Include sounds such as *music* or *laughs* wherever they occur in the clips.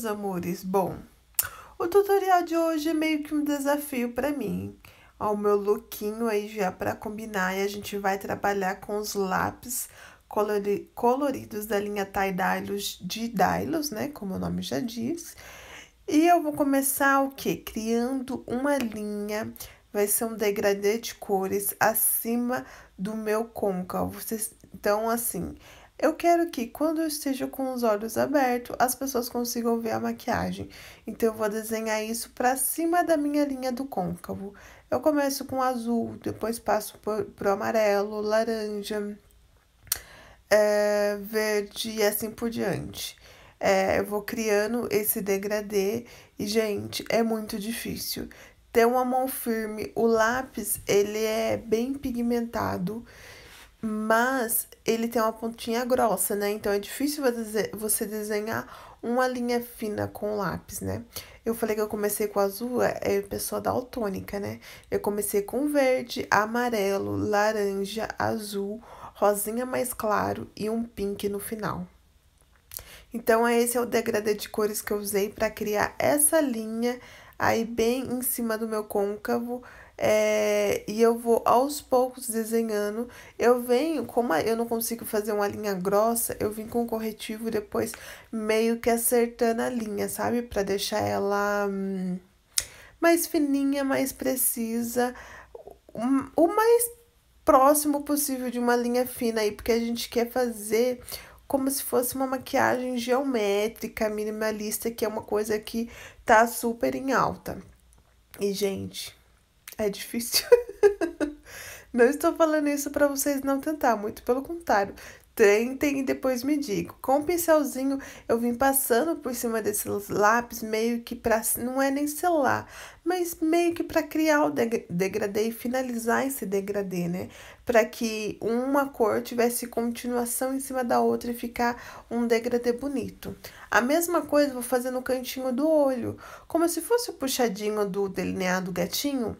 meus amores? Bom, o tutorial de hoje é meio que um desafio para mim. Ó, o meu lookinho aí já para combinar e a gente vai trabalhar com os lápis colori coloridos da linha Taidalos de Dylos, né? Como o nome já diz. E eu vou começar o quê? Criando uma linha, vai ser um degradê de cores acima do meu côncavo. Vocês, então, assim, eu quero que quando eu esteja com os olhos abertos, as pessoas consigam ver a maquiagem. Então eu vou desenhar isso para cima da minha linha do côncavo. Eu começo com azul, depois passo para o amarelo, laranja, é, verde e assim por diante. É, eu vou criando esse degradê e, gente, é muito difícil. Ter uma mão firme, o lápis, ele é bem pigmentado mas ele tem uma pontinha grossa, né? Então é difícil você desenhar uma linha fina com lápis, né? Eu falei que eu comecei com azul, é, é pessoa daltônica, né? Eu comecei com verde, amarelo, laranja, azul, rosinha mais claro e um pink no final. Então, esse é o degradê de cores que eu usei para criar essa linha aí bem em cima do meu côncavo, é, e eu vou aos poucos desenhando. Eu venho, como eu não consigo fazer uma linha grossa, eu vim com corretivo depois meio que acertando a linha, sabe? Pra deixar ela hum, mais fininha, mais precisa, um, o mais próximo possível de uma linha fina aí, porque a gente quer fazer como se fosse uma maquiagem geométrica, minimalista, que é uma coisa que tá super em alta. E, gente, é difícil. *laughs* não estou falando isso para vocês não tentar, muito pelo contrário tentem e depois me digam. Com o pincelzinho, eu vim passando por cima desses lápis, meio que para não é nem selar, mas meio que para criar o degradê e finalizar esse degradê, né? Para que uma cor tivesse continuação em cima da outra e ficar um degradê bonito. A mesma coisa vou fazer no cantinho do olho, como se fosse o puxadinho do delineado gatinho.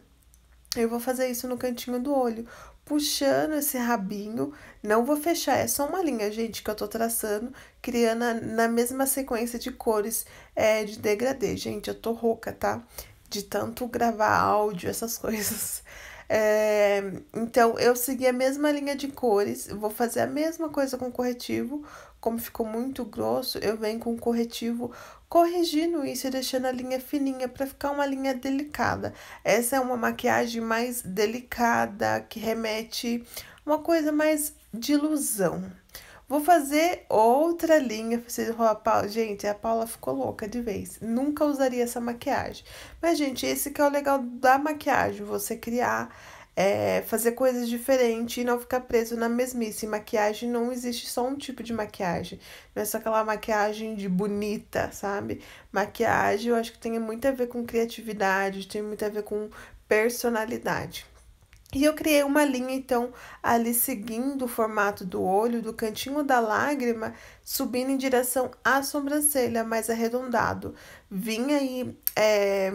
Eu vou fazer isso no cantinho do olho, puxando esse rabinho. Não vou fechar, é só uma linha, gente, que eu tô traçando, criando na, na mesma sequência de cores é, de degradê. Gente, eu tô rouca, tá? De tanto gravar áudio, essas *laughs* coisas. É, então, eu segui a mesma linha de cores, vou fazer a mesma coisa com o corretivo, como ficou muito grosso, eu venho com um corretivo corrigindo isso e deixando a linha fininha para ficar uma linha delicada. Essa é uma maquiagem mais delicada, que remete uma coisa mais de ilusão. Vou fazer outra linha. Vocês vão falar, gente, a Paula ficou louca de vez. Nunca usaria essa maquiagem. Mas, gente, esse que é o legal da maquiagem, você criar é, fazer coisas diferentes e não ficar preso na mesmice. Maquiagem não existe só um tipo de maquiagem, não é só aquela maquiagem de bonita, sabe? Maquiagem eu acho que tem muito a ver com criatividade, tem muito a ver com personalidade. E eu criei uma linha, então, ali seguindo o formato do olho, do cantinho da lágrima, subindo em direção à sobrancelha, mais arredondado. Vinha aí é,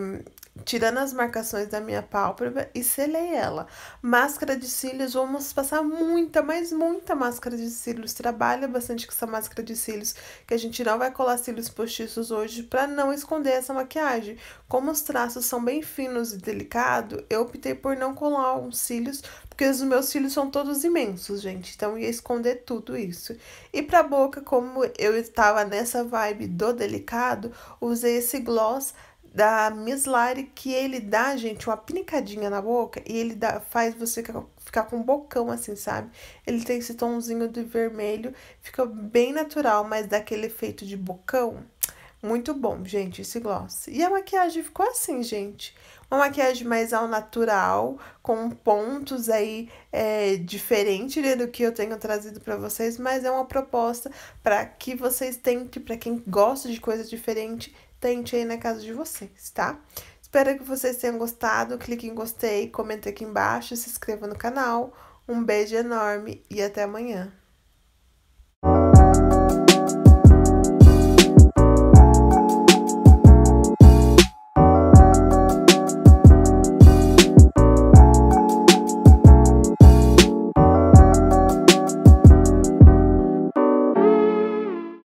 tirando as marcações da minha pálpebra e selei ela. Máscara de cílios, vamos passar muita, mas muita máscara de cílios. Trabalha bastante com essa máscara de cílios, que a gente não vai colar cílios postiços hoje para não esconder essa maquiagem. Como os traços são bem finos e delicados, eu optei por não colar uns cílios, porque os meus cílios são todos imensos, gente, então ia esconder tudo isso. E pra boca, como eu estava nessa vibe do delicado, usei esse gloss da Miss Lari, que ele dá, gente, uma pinicadinha na boca e ele dá, faz você ficar com um bocão assim, sabe? Ele tem esse tomzinho de vermelho, fica bem natural, mas dá aquele efeito de bocão. Muito bom, gente, esse gloss. E a maquiagem ficou assim, gente. Uma maquiagem mais ao natural, com pontos aí é, diferente né, do que eu tenho trazido para vocês, mas é uma proposta para que vocês tentem, para quem gosta de coisa diferente, tente aí na casa de vocês, tá? Espero que vocês tenham gostado, clique em gostei, comenta aqui embaixo, se inscreva no canal. Um beijo enorme e até amanhã.